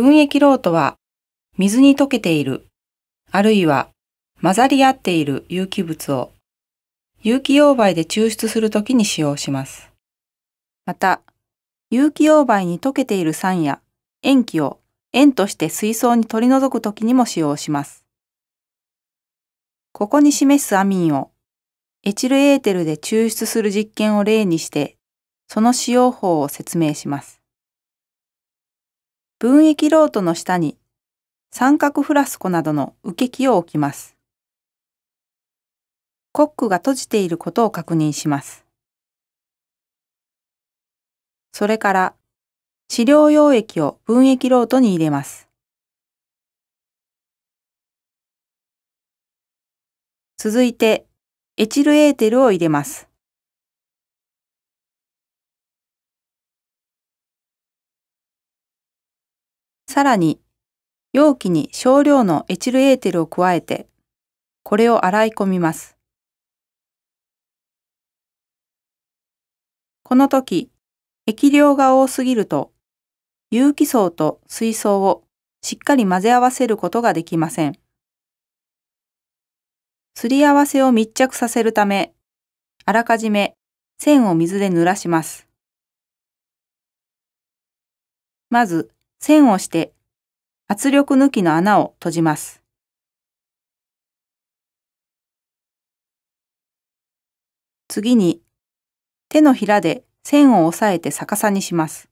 分液漏斗は水に溶けている、あるいは混ざり合っている有機物を有機溶媒で抽出するときに使用します。また、有機溶媒に溶けている酸や塩基を塩として水槽に取り除くときにも使用します。ここに示すアミンをエチルエーテルで抽出する実験を例にして、その使用法を説明します。分液ロートの下に三角フラスコなどの受け器を置きます。コックが閉じていることを確認します。それから治療溶液を分液ロートに入れます。続いてエチルエーテルを入れます。さらに、容器に少量のエチルエーテルを加えて、これを洗い込みます。この時、液量が多すぎると、有機層と水槽をしっかり混ぜ合わせることができません。すり合わせを密着させるため、あらかじめ線を水で濡らします。まず、線をして圧力抜きの穴を閉じます。次に手のひらで線を押さえて逆さにします。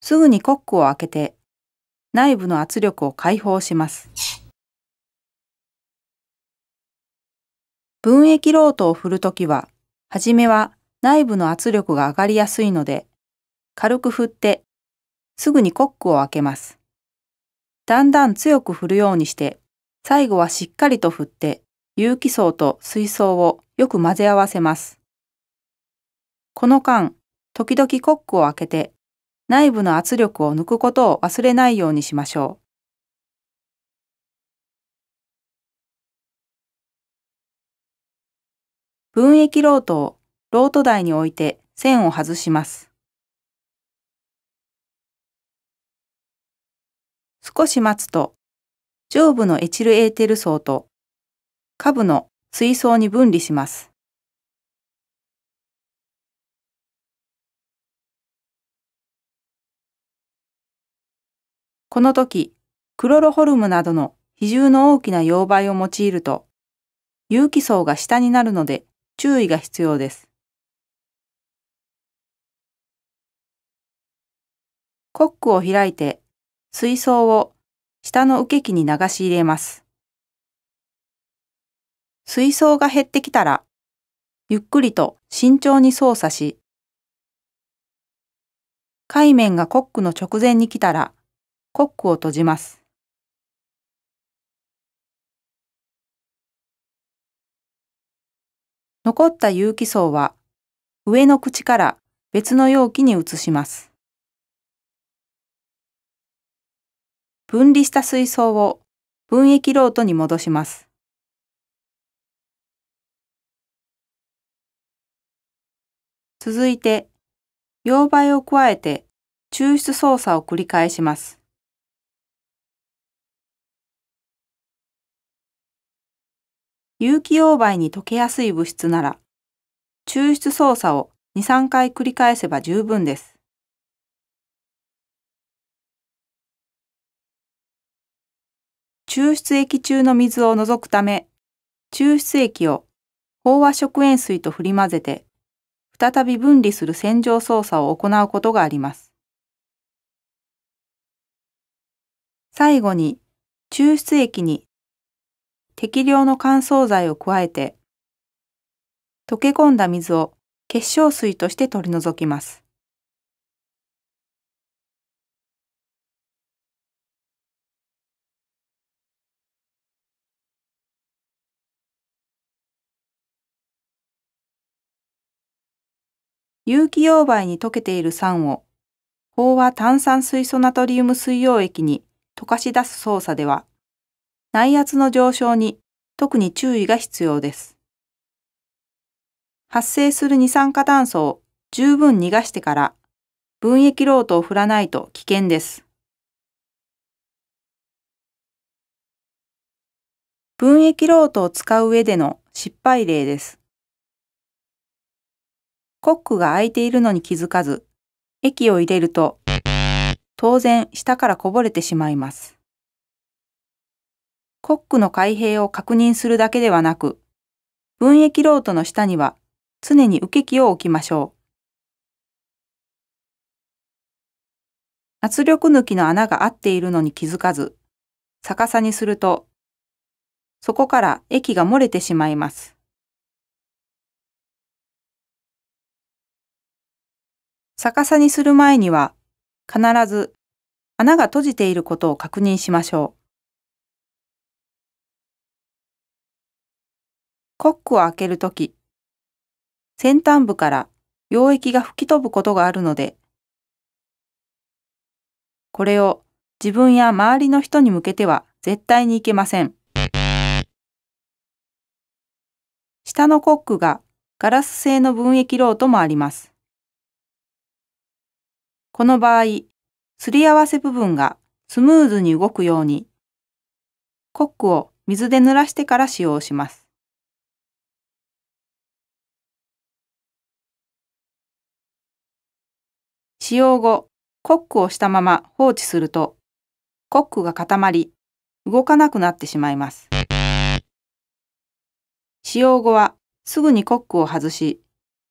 すぐにコックを開けて内部の圧力を解放します。分液ロートを振るときは、はじめは内部の圧力が上がりやすいので、軽く振って、すぐにコックを開けます。だんだん強く振るようにして、最後はしっかりと振って、有機層と水槽をよく混ぜ合わせます。この間、時々コックを開けて、内部の圧力を抜くことを忘れないようにしましょう。分液ロートをロート台に置いて線を外します。少し待つと、上部のエチルエーテル層と下部の水槽に分離します。この時、クロロホルムなどの比重の大きな溶媒を用いると、有機層が下になるので注意が必要です。コックを開いて水槽を下の受け機に流し入れます。水槽が減ってきたら、ゆっくりと慎重に操作し、海面がコックの直前に来たら、コックを閉じます。残った有機層は、上の口から別の容器に移します。分離した水槽を分液ロートに戻します。続いて、溶媒を加えて抽出操作を繰り返します。有機溶媒に溶けやすい物質なら、抽出操作を2、3回繰り返せば十分です。抽出液中の水を除くため、抽出液を飽和食塩水と振り混ぜて、再び分離する洗浄操作を行うことがあります。最後に、抽出液に適量の乾燥剤を加えて、溶け込んだ水を結晶水として取り除きます。有機溶媒に溶けている酸を、飽和炭酸水素ナトリウム水溶液に溶かし出す操作では、内圧の上昇に特に注意が必要です。発生する二酸化炭素を十分逃がしてから、分液ロートを振らないと危険です。分液ロートを使う上での失敗例です。コックが開いているのに気づかず、液を入れると、当然下からこぼれてしまいます。コックの開閉を確認するだけではなく、分液ロートの下には常に受け器を置きましょう。圧力抜きの穴が合っているのに気づかず、逆さにすると、そこから液が漏れてしまいます。逆さにする前には、必ず穴が閉じていることを確認しましょう。コックを開けるとき、先端部から溶液が吹き飛ぶことがあるので、これを自分や周りの人に向けては絶対にいけません。下のコックがガラス製の分液ロートもあります。この場合、すり合わせ部分がスムーズに動くように、コックを水で濡らしてから使用します。使用後、コックをしたまま放置すると、コックが固まり、動かなくなってしまいます。使用後はすぐにコックを外し、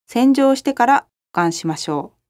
洗浄してから保管しましょう。